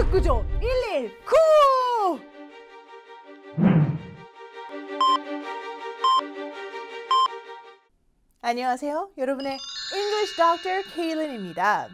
긴급구조 119! 안녕하세요. 여러분의 English Doctor 케일린입니다.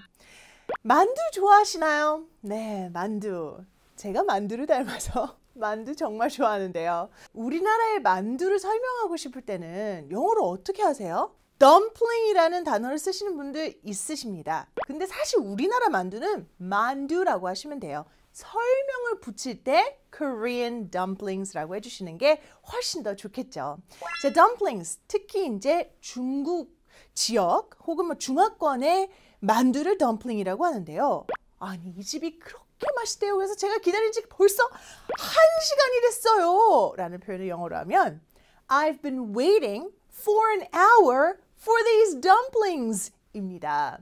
만두 좋아하시나요? 네, 만두. 제가 만두를 닮아서 만두 정말 좋아하는데요. 우리나라의 만두를 설명하고 싶을 때는 영어로 어떻게 하세요? 덤플링이라는 단어를 쓰시는 분들 있으십니다. 근데 사실 우리나라 만두는 만두라고 하시면 돼요. 설명을 붙일 때 Korean dumplings라고 해주시는 게 훨씬 더 좋겠죠. 자, dumplings 특히 이제 중국 지역 혹은 뭐 중화권의 만두를 dumpling이라고 하는데요. 아니 이 집이 그렇게 맛있대요. 그래서 제가 기다린 지 벌써 한 시간이 됐어요. 라는 표현을 영어로 하면 I've been waiting for an hour for these dumplings 입니다.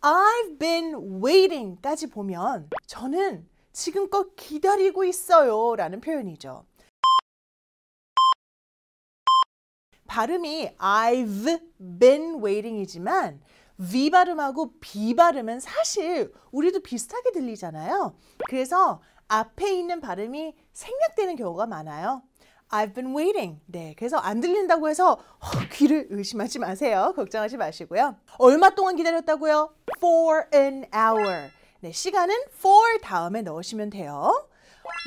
I've been waiting 까지 보면 저는 지금껏 기다리고 있어요 라는 표현이죠. 발음이 I've been waiting이지만 V 발음하고 B 발음은 사실 우리도 비슷하게 들리잖아요. 그래서 앞에 있는 발음이 생략되는 경우가 많아요. I've been waiting. 네, 그래서 안 들린다고 해서 허, 어, 귀를 의심하지 마세요. 걱정하지 마시고요. 얼마 동안 기다렸다고요? For an hour. 네, 시간은 for 다음에 넣으시면 돼요.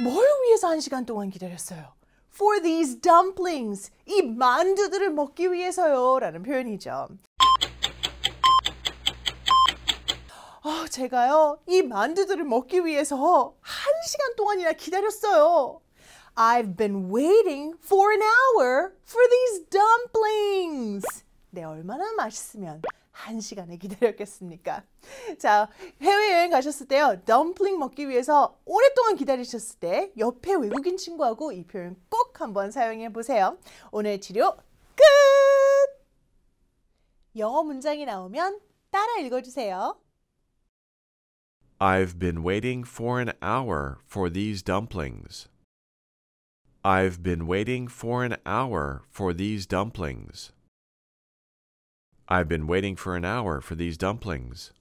뭘 위해서 한 시간 동안 기다렸어요? For these dumplings. 이 만두들을 먹기 위해서요. 라는 표현이죠. 아, 제가요, 이 만두들을 먹기 위해서 한 시간 동안이나 기다렸어요. I've been waiting for an hour for these dumplings. 네, 얼마나 맛있으면 한 시간을 기다렸겠습니까? 자, 해외여행 가셨을 때요. Dumpling 먹기 위해서 오랫동안 기다리셨을 때 옆에 외국인 친구하고 이 표현 꼭 한번 사용해 보세요. 오늘 치료 끝! 영어 문장이 나오면 따라 읽어주세요. I've been waiting for an hour for these dumplings. I've been waiting for an hour for these dumplings. I've been waiting for an hour for these dumplings.